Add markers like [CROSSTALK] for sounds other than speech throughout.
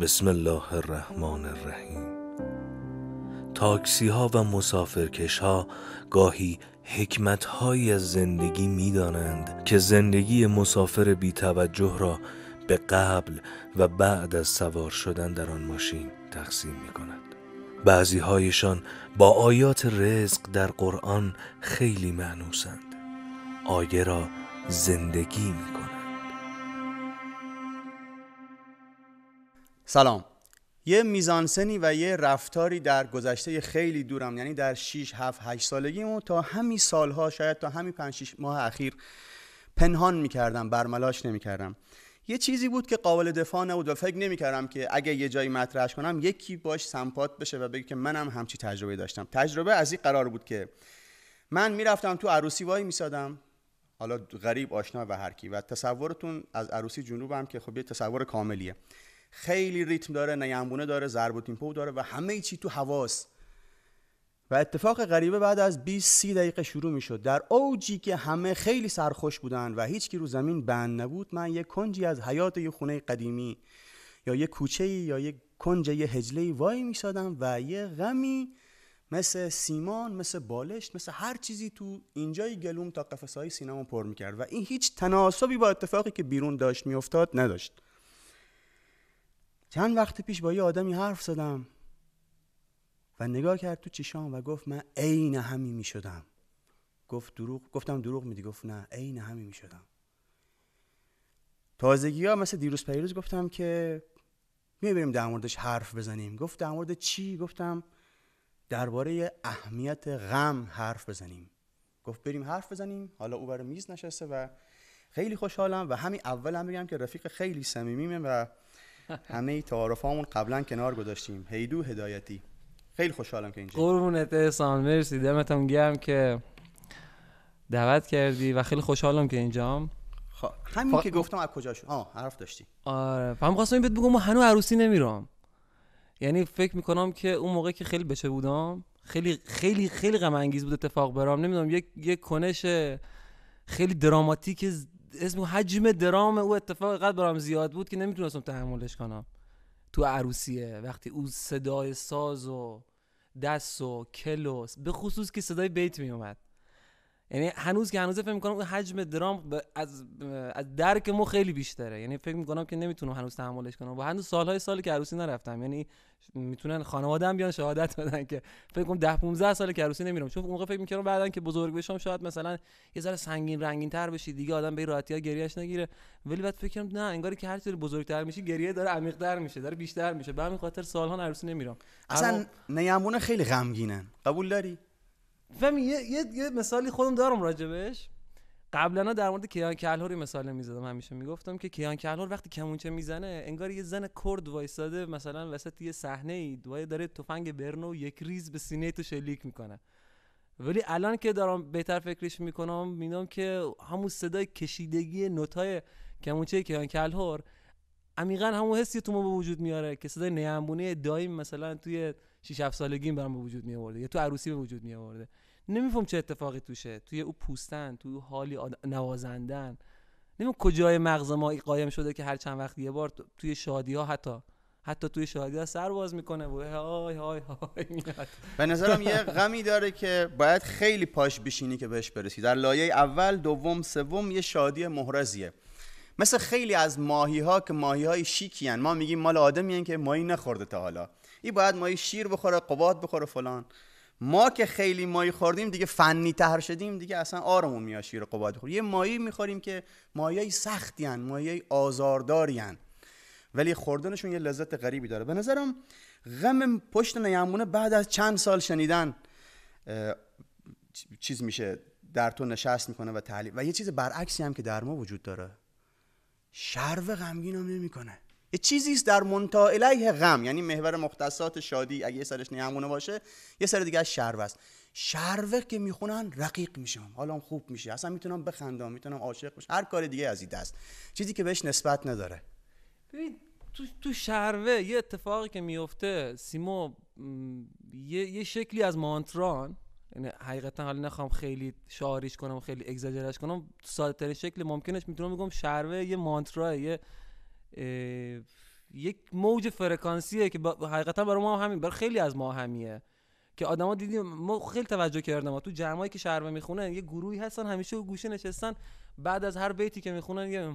بسم الله الرحمن الرحیم تاکسی ها و مسافرکش ها گاهی حکمت از زندگی می دانند که زندگی مسافر بی توجه را به قبل و بعد از سوار شدن در آن ماشین تقسیم می کند. بعضی هایشان با آیات رزق در قرآن خیلی معنوسند آیه را زندگی می کند. سلام یه میزانسنی و یه رفتاری در گذشته خیلی دورم یعنی در 6 7 8 و تا همین سالها شاید تا همین 5 6 ماه اخیر پنهان میکردم برملاش نمیکردم یه چیزی بود که قابل دفاع نبود و فکر نمیکردم که اگه یه جایی مطرحش کنم یکی باش سمپات بشه و بگه که منم همچی تجربه داشتم تجربه از این قرار بود که من میرفتم تو عروسی وای میسادم حالا غریب آشنا و هر و تصورتون از عروسی جنوبم که خب یه تصور کاملیه خیلی ریتم داره نیمبونه داره ضرب و تیمپو داره و همه چی تو حواس و اتفاق غریبه بعد از 20 30 دقیقه شروع میشد در اوجی که همه خیلی سرخوش بودن و هیچ کی رو زمین بند نبود من یه کنجی از حیات یه خونه قدیمی یا یه کوچه یا یه کنج یه هجله وای میسادم و یه غمی مثل سیمان مثل بالشت مثل هر چیزی تو اینجای گلوم تا قفسه های سینما پر میکرد و این هیچ تناسبی با اتفاقی که بیرون داشت میافتاد نداشت چند وقت پیش با یه آدمی حرف زدم و نگاه کرد تو چشام و گفت من عین همین می شدم گفت دروغ گفتم دروغ میدی گفت نه عین همین می شدم تازگی ها مثل دیروز پیروز گفتم که می بریم در موردش حرف بزنیم گفت در مورد چی گفتم درباره اهمیت غم حرف بزنیم گفت بریم حرف بزنیم حالا او بر میز نشسته و خیلی خوشحالم و همین اول هم بگم که رفیق خیلی میم و همه تعارفامون قبلا کنار گذاشتیم هیدو هدایتی خیلی خوشحالم که اینجا قربونت احسان مرسی دمتون گرم که دعوت کردی و خیلی خوشحالم که اینجام خب همین خب. که گفتم از کجا شد حرف داشتی آره فهم خواستم بهت بگم ما هنوز عروسی نمیرم یعنی فکر میکنم که اون موقع که خیلی بچه بودم خیلی خیلی خیلی غم انگیز بود اتفاق برام نمیدونم یک یک کنش خیلی دراماتیک اسم حجم درام او اتفاق قد برام زیاد بود که نمیتونستم تحملش کنم تو عروسیه وقتی او صدای ساز و دست و کلوس به خصوص که صدای بیت میومد یعنی هنوز که هنوز فکر میکنم اون حجم درام از از درک ما خیلی بیشتره یعنی فکر میکنم که نمیتونم هنوز تحملش کنم و هنوز سالهای سالی که عروسی نرفتم یعنی میتونن خانواده هم بیان شهادت بدن که فکر کنم 10 15 سال که عروسی نمیرم چون اون موقع فکر میکنم بعدن که بزرگ بشم شاید مثلا یه ذره سنگین رنگین تر بشی دیگه آدم به راحتی ها گریهش نگیره ولی بعد فکر کنم نه انگاری که هر چیزی بزرگتر میشی گریه داره عمیق تر میشه داره بیشتر میشه به همین خاطر سالها عروسی نمیرم اصلا نیامونه خیلی غمگینن قبول داری فهمی، یه, یه،, مثالی خودم دارم راجبش قبلا در مورد کیان کلهوری مثال میزدم همیشه میگفتم که کیان کلهور وقتی کمونچه میزنه انگار یه زن کرد وایساده مثلا وسط یه صحنه ای داره تفنگ برنو یک ریز به سینه تو شلیک میکنه ولی الان که دارم بهتر فکرش میکنم میدونم که همون صدای کشیدگی نوتای کمونچه کیان کلهور عمیقا همون حسی تو ما به وجود میاره که صدای دایم مثلا توی 6 7 سالگی برام به وجود می آورده یا تو عروسی به وجود می آورده نمیفهم چه اتفاقی توشه توی او پوستن توی او حالی نوازندن نمیدونم کجای مغز ما قایم شده که هر چند وقت یه بار توی شادی ها حتی حتی توی شادی ها سر باز میکنه و های های های به نظرم یه غمی داره که باید خیلی پاش بشینی که بهش برسی در لایه اول دوم سوم یه شادی مهرزیه مثل خیلی از ماهی ها که ماهی های ما میگیم مال آدمی که ماهی نخورده تا حالا این باید مایی شیر بخوره قباد بخوره فلان ما که خیلی مایی خوردیم دیگه فنی شدیم دیگه اصلا آرمون میاد شیر قباد بخوره یه مایی میخوریم که مایی سختی هن مایی آزارداری هن. ولی خوردنشون یه لذت غریبی داره به نظرم غم پشت نیمونه بعد از چند سال شنیدن چیز میشه در تو نشست میکنه و تحلیل و یه چیز برعکسی هم که در ما وجود داره شرو غمگین هم نمیکنه چیزی است در منتا الیه غم یعنی محور مختصات شادی اگه یه سرش نیامونه باشه یه سر دیگه از شرو است شرو که میخونن رقیق میشم حالا خوب میشه اصلا میتونم بخندم میتونم عاشق بشم هر کار دیگه از این دست چیزی که بهش نسبت نداره ببین تو تو شروه یه اتفاقی که میفته سیمو یه, یه شکلی از مانتران یعنی حقیقتا حالا نخوام خیلی شعاریش کنم خیلی اگزاجرش کنم ساده ترین شکل ممکنش میتونم بگم شروه یه مانترا یه یک موج فرکانسیه که حقیقتا برای ما همین برای خیلی از ما همیه که آدما دیدیم ما خیلی توجه ما تو جمعایی که می میخونن یه گروهی هستن همیشه و گوشه نشستن بعد از هر بیتی که میخونن یه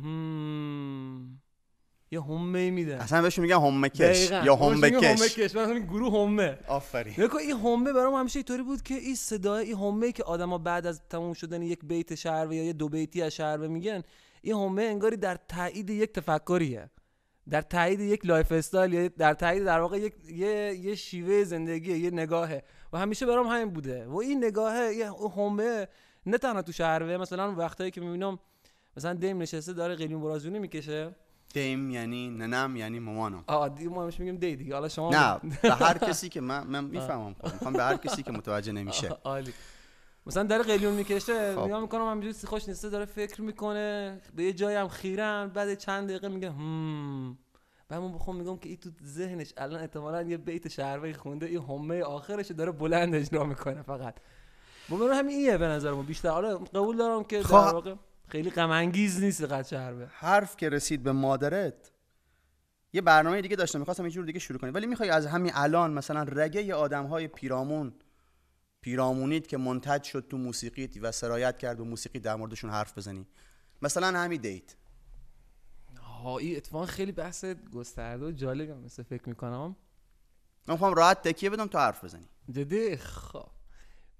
یه میده اصلا بهشون میگن همه کش یا همه کش همین گروه همه آفرین نگو یعنی این همه برام همیشه اینطوری بود که این صدای این همه که آدما بعد از تموم شدن یک بیت شعر یا یه دو بیتی از شعر میگن این همه انگاری در تایید یک تفکریه در تایید یک لایف استایل در تایید در واقع یک یه, یه شیوه زندگیه یه نگاهه و همیشه برام همین بوده و این نگاهه یه همه نه تنها تو شهره. مثلا وقتایی که میبینم مثلا دیم نشسته داره قلیون برازونی میکشه دیم یعنی ننم یعنی مامانم آ ما همش میگیم دی دیگه حالا شما نه به هر [LAUGHS] کسی که من من میفهمم میخوام به هر کسی که متوجه نمیشه عالی مثلا داره قلیون میکشه میگم خب. نگاه میکنم همینجوری سی خوش نیسته داره فکر میکنه به یه جایی هم خیرم بعد چند دقیقه میگه هم بعد من بخوام میگم که این تو ذهنش الان احتمالا یه بیت شهروی خونده این همه آخرش داره بلند اجرا میکنه فقط بابا همین ایه به نظر من بیشتر آره قبول دارم که در خب. واقع خیلی غم انگیز نیست قد شهربه حرف که رسید به مادرت یه برنامه دیگه داشتم میخواستم یه جور دیگه شروع کنم ولی میخوای از همین الان مثلا رگه آدم های پیرامون پیرامونید که منتج شد تو موسیقیتی و سرایت کرد و موسیقی در موردشون حرف بزنی مثلا همین دیت هایی اتفاق خیلی بحث گسترده و هم مثل فکر میکنم من میخوام راحت تکیه بدم تو حرف بزنی جدی خب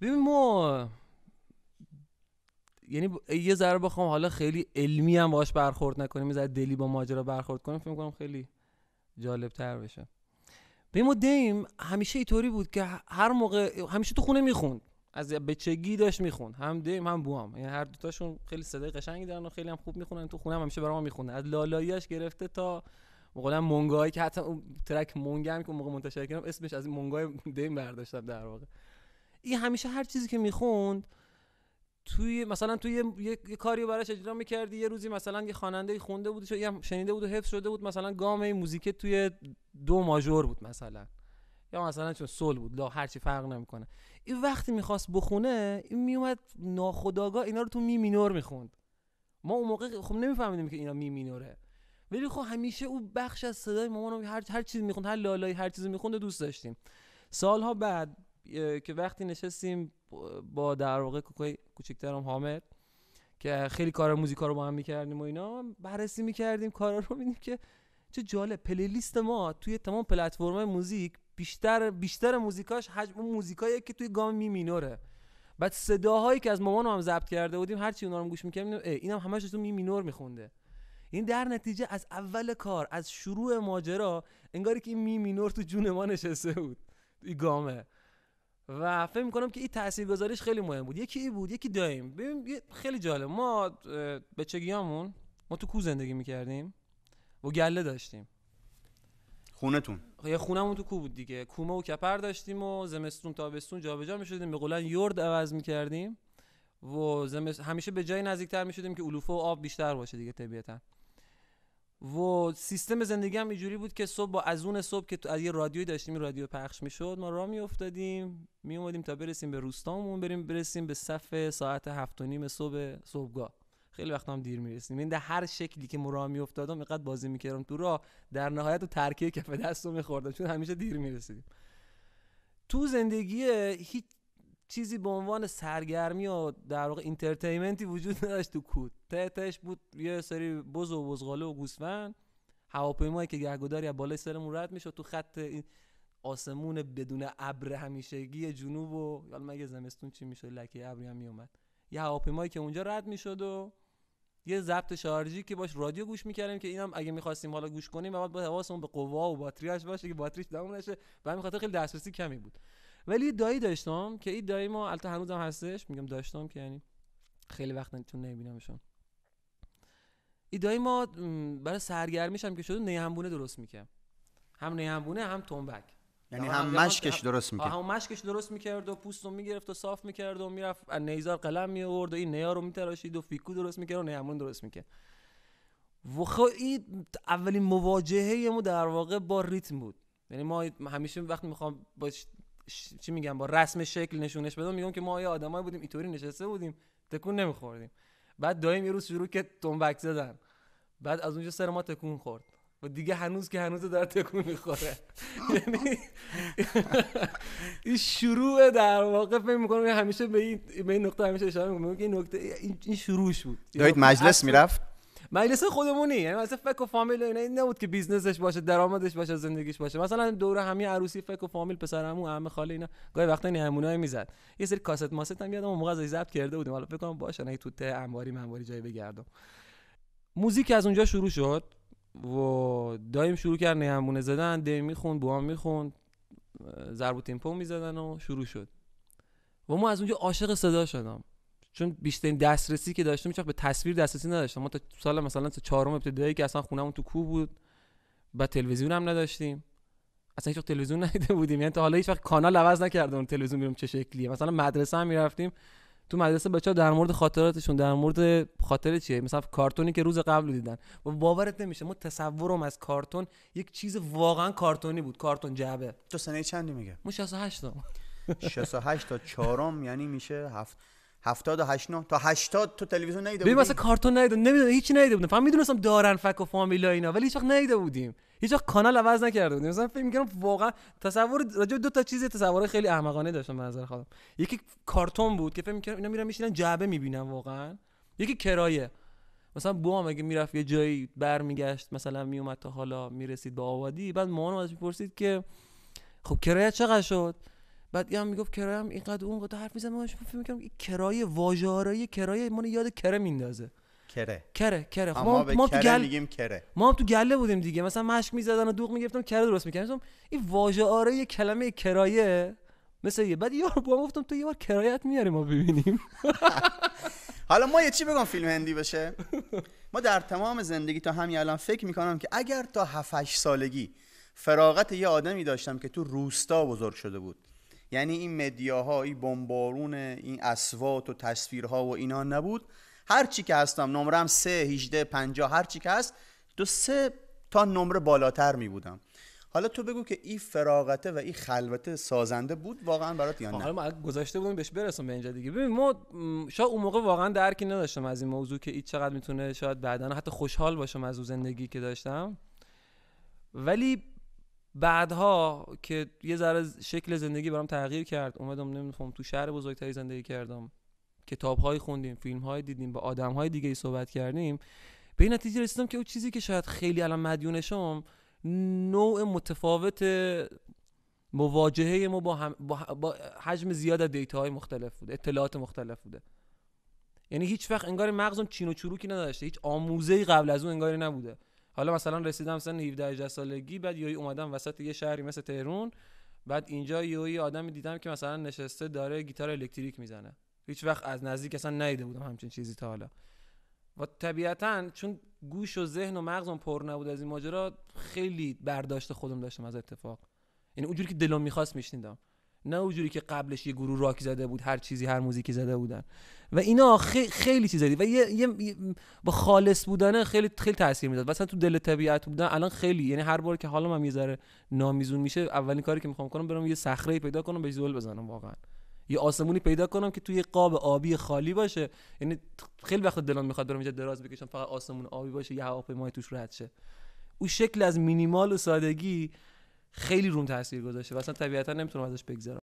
ببین ما یعنی یه ذره بخوام حالا خیلی علمی هم باش برخورد نکنیم یه دلی با ماجرا برخورد کنیم فکر میکنم خیلی جالب تر بشه به ما دیم همیشه اینطوری بود که هر موقع همیشه تو خونه میخوند از بچگی داشت میخوند هم دیم هم بوام یعنی هر دوتاشون خیلی صدای قشنگی دارن و خیلی هم خوب میخونن تو خونه هم همیشه ما میخوند از لالاییاش گرفته تا مثلا مونگایی که حتی اون ترک مونگا هم که موقع منتشر کردم اسمش از مونگای دیم برداشتم در واقع این همیشه هر چیزی که میخوند توی مثلا توی یه, یه،, یه کاری براش اجرا میکردی یه روزی مثلا یه خواننده خونده بود شد... شنیده بود و حفظ شده بود مثلا گام موزیک توی دو ماژور بود مثلا یا مثلا چون سول بود لا هرچی فرق نمیکنه این وقتی میخواست بخونه این میومد ناخداغا اینا رو تو می مینور میخوند ما اون موقع خب نمیفهمیدیم که اینا می مینوره ولی خب همیشه اون بخش از صدای مامانم هر هر چیزی میخوند هر لالایی هر چیزی میخوند دوست داشتیم سالها بعد که وقتی نشستیم با در واقع کوچکترم حامد که خیلی کار موزیکا رو با هم میکردیم و اینا بررسی میکردیم کارا رو میدیم که چه جالب پلیلیست ما توی تمام پلتفرم‌های موزیک بیشتر بیشتر موزیکاش حجم موزیکایی که توی گام می مینوره بعد صداهایی که از مامان هم ضبط کرده بودیم هر چی اونا رو گوش میکردیم اینم هم همش تو می مینور میخونده این در نتیجه از اول کار از شروع ماجرا انگاری که این می مینور تو جون ما نشسته بود توی گامه و فکر میکنم که این تاثیرگذاریش خیلی مهم بود یکی ای بود یکی دایم ببین خیلی جالب ما بچگیامون ما تو کو زندگی میکردیم و گله داشتیم خونتون خب، یه خونمون تو کو بود دیگه کومه و کپر داشتیم و زمستون تابستون جابجا میشدیم به قولن یورد عوض میکردیم و زمست... همیشه به جای نزدیکتر میشدیم که علوفه و آب بیشتر باشه دیگه طبیعتا و سیستم هم اینجوری بود که صبح با از اون صبح که تو از یه رادیوی داشتیم رادیو پخش میشد ما راه افتادیم می اومدیم تا برسیم به روستامون بریم برسیم به صف ساعت هفت و نیم صبح صبحگاه خیلی وقت هم دیر میرسیم این یعنی در هر شکلی که مرا میافتادم اینقدر بازی میکردم تو راه در نهایت و ترکیه کف دست رو میخوردم چون همیشه دیر میرسیدیم تو زندگی هیچ چیزی به عنوان سرگرمی و در واقع اینترتینمنتی وجود نداشت تو کود ته تهش بود یه سری بز و بزغاله و گوسفند هواپیمایی که گهگداری از بالای سرمون رد میشد تو خط این آسمون بدون ابر همیشگی جنوب و حالا مگه زمستون چی میشد لکه ابری هم میومد یه هواپیمایی که اونجا رد میشد و یه ضبط شارژی که باش رادیو گوش میکردیم که اینم اگه میخواستیم حالا گوش کنیم بعد با حواسمون به قوا و باتریاش باشه که باتریش تموم نشه و همین خاطر خیلی دسترسی کمی بود ولی دایی داشتم که این دایی ما البته هنوزم هستش میگم داشتم که یعنی خیلی وقت نتون نمیبینمشون دایی ما برای سرگرمیش هم که شده نیهمبونه درست میکرد هم نیهمبونه هم تنبک یعنی هم, مشکش درست میکرد هم مشکش درست میکرد و پوست رو میگرفت و صاف میکرد و میرفت نیزار قلم میورد و این نیا رو میتراشید و فیکو درست میکرد و نیهمون درست میکرد و خب این اولین مواجهه ما در واقع با ریتم بود یعنی ما همیشه وقتی میخوام چی میگم با رسم شکل نشونش بدم میگم که ما یه آدمایی بودیم اینطوری نشسته بودیم تکون نمیخوردیم بعد دایم یه روز شروع که تنبک زدن بعد از اونجا سر ما تکون خورد و دیگه هنوز که هنوز در تکون میخوره [LAUGHS] یعنی این شروع در واقع فکر میکنم همیشه به این به این نقطه همیشه اشاره میکنم که این نقطه این شروعش بود دایید مجلس یعنی میرفت مجلس خودمونی یعنی مثلا فک و فامیل اینا این نبود که بیزنسش باشه درآمدش باشه زندگیش باشه مثلا دور همی عروسی فک و فامیل پسرامو عمه خاله اینا گاهی وقتا این میزد یه سری کاست ماست هم یادم اون موقع از ضبط کرده بودیم حالا فکر کنم باشه نه تو ته انباری منواری جایی بگردم موزیک از اونجا شروع شد و دایم شروع کرد نیمونه زدن دی میخوند بوام میخوند ضرب و تیمپو میزدن و شروع شد و ما از اونجا عاشق صدا شدم چون بیشترین دسترسی که داشتم هیچ به تصویر دسترسی نداشتم ما تا سال مثلا چهارم ابتدایی که اصلا خونمون تو کوه بود و تلویزیون هم نداشتیم اصلا هیچ تلویزیون [LAUGHS] ندیده بودیم یعنی تا حالا هیچ وقت کانال عوض اون تلویزیون میرم چه شکلیه مثلا مدرسه هم میرفتیم تو مدرسه بچه در مورد خاطراتشون در مورد خاطره چیه مثلا کارتونی که روز قبل دیدن و باورت نمیشه ما تصورم از کارتون یک چیز واقعا کارتونی بود کارتون جعبه تو سنه چندی میگه ما 68 تا 68 تا 4 یعنی میشه هفت 78 نه تا 80 تو تلویزیون نیده بودیم مثلا کارتون نیده نمیدون هیچ نیده بودم فهم میدونستم دارن فک و فامیلا اینا ولی هیچ وقت نیده بودیم هیچ وقت کانال عوض نکرده بودیم مثلا فکر میکنم واقعا تصور راجع دو تا چیز تصور خیلی احمقانه داشتم به نظر خودم یکی کارتون بود که فکر میکنم اینا میرن میشینن جعبه میبینن واقعا یکی کرایه مثلا هم اگه میرفت یه جایی برمیگشت مثلا میومد تا حالا میرسید به آبادی بعد مامانم ازش میپرسید که خب کرایه چقدر شد بعد هم میگفت کرایم اینقدر اونقدر حرف میزنم من فکر میکنم کرایه واژه‌ای کرایه من یاد کره میندازه کره کره کره ما, ما تو گله میگیم کره ما هم تو گله بودیم دیگه مثلا مشک میزدن و دوغ میگرفتم کره درست میکردم این واژه کلمه کرایه مثل یه بعد یارو با گفتم تو یه بار کرایت میاری ما ببینیم [LAUGHS] حالا ما یه چی بگم فیلم هندی بشه ما در تمام زندگی تا همین الان فکر میکنم که اگر تا 7 سالگی فراغت یه آدمی داشتم که تو روستا بزرگ شده بود یعنی این مدیاها این بمبارون این اسوات و تصویرها و اینا نبود هر چی که هستم نمرم سه، 18 50 هر چی که هست دو سه تا نمره بالاتر می بودم حالا تو بگو که این فراغته و این خلوته سازنده بود واقعا برات یا نه حالا ما گذاشته بودیم بهش برسم به اینجا دیگه ببین ما شاید اون موقع واقعا درکی نداشتم از این موضوع که این چقدر میتونه شاید بعدا حتی خوشحال باشم از اون زندگی که داشتم ولی بعدها که یه ذره شکل زندگی برام تغییر کرد اومدم نمیدونم تو شهر بزرگتری زندگی کردم های خوندیم های دیدیم با های دیگه ای صحبت کردیم به این نتیجه رسیدم که اون چیزی که شاید خیلی الان مدیونشم نوع متفاوت مواجهه ما با, هم با, حجم زیاد از دیتاهای مختلف بوده اطلاعات مختلف بوده یعنی هیچ وقت انگار مغزم چین و چروکی نداشته هیچ آموزه قبل از اون انگاری نبوده حالا مثلا رسیدم سن 17 18 سالگی بعد یوی اومدم وسط یه شهری مثل تهرون، بعد اینجا یوی آدمی دیدم که مثلا نشسته داره گیتار الکتریک میزنه هیچ وقت از نزدیک اصلا ندیده بودم همچین چیزی تا حالا و طبیعتا چون گوش و ذهن و مغزم پر نبود از این ماجرا خیلی برداشت خودم داشتم از اتفاق یعنی اونجوری که دلم میخواست میشنیدم نه اونجوری که قبلش یه گروه راک زده بود هر چیزی هر موزیکی زده بودن و اینا خیلی چیز دید و یه, با خالص بودنه خیلی خیلی تاثیر میداد مثلا تو دل طبیعت بودن الان خیلی یعنی هر بار که حالا هم یه ذره نامیزون میشه اولین کاری که میخوام کنم برم یه صخره پیدا کنم بهش زل بزنم واقعا یه آسمونی پیدا کنم که توی قاب آبی خالی باشه یعنی خیلی وقت دلم میخواد برم اینجا دراز بکشم فقط آسمون آبی باشه یه هواپیمای توش رد شه اون شکل از مینیمال و سادگی خیلی روم تاثیر گذاشته و اصلا طبیعتا نمیتونم ازش بگذرم